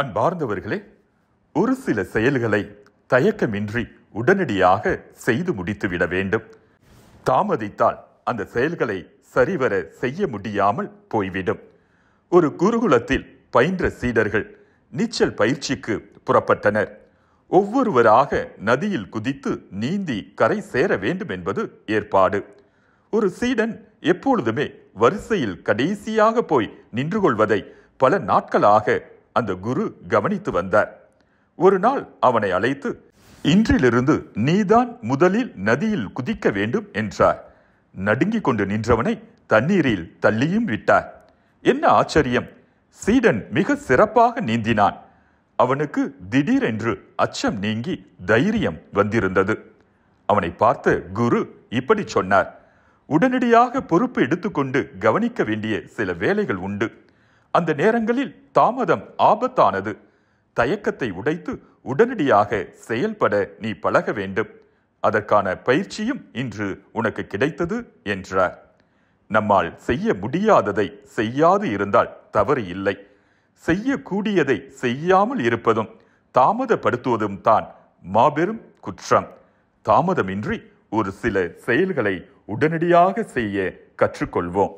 அன்பார்ந்தவர்களே ஒரு சில செயல்களை தயக்கமின்றி உடனடியாக செய்து முடித்துவிட வேண்டும் தாமதித்தால் அந்த செயல்களை சரிவர செய்ய முடியாமல் போய்விடும் ஒரு குருகுலத்தில் பயின்ற சீடர்கள் நீச்சல் பயிற்சிக்கு புறப்பட்டனர் ஒவ்வொருவராக நதியில் குதித்து நீந்தி கரை சேர வேண்டும் என்பது ஏற்பாடு ஒரு சீடன் எப்பொழுதுமே வரிசையில் கடைசியாக போய் நின்று கொள்வதை பல நாட்களாக அந்த குரு கவனித்து வந்தார் ஒரு நாள் அவனை அழைத்து இன்றிலிருந்து நீதான் முதலில் நதியில் குதிக்க வேண்டும் என்றார் நடுங்கிக் கொண்டு நின்றவனை தண்ணீரில் தள்ளியும் விட்டார் என்ன ஆச்சரியம் சீடன் மிக சிறப்பாக நீந்தினான் அவனுக்கு திடீரென்று அச்சம் நீங்கி தைரியம் வந்திருந்தது அவனை பார்த்து குரு இப்படி சொன்னார் உடனடியாக பொறுப்பு எடுத்துக்கொண்டு கவனிக்க வேண்டிய சில வேலைகள் உண்டு அந்த நேரங்களில் தாமதம் ஆபத்தானது தயக்கத்தை உடைத்து உடனடியாக செயல்பட நீ பழக வேண்டும் அதற்கான பயிற்சியும் இன்று உனக்கு கிடைத்தது என்றார் நம்மால் செய்ய முடியாததை செய்யாது இருந்தால் தவறு இல்லை செய்யக்கூடியதை செய்யாமல் இருப்பதும் தாமதப்படுத்துவதும் தான் மாபெரும் குற்றம் தாமதமின்றி ஒரு சில செயல்களை உடனடியாக செய்ய கற்றுக்கொள்வோம்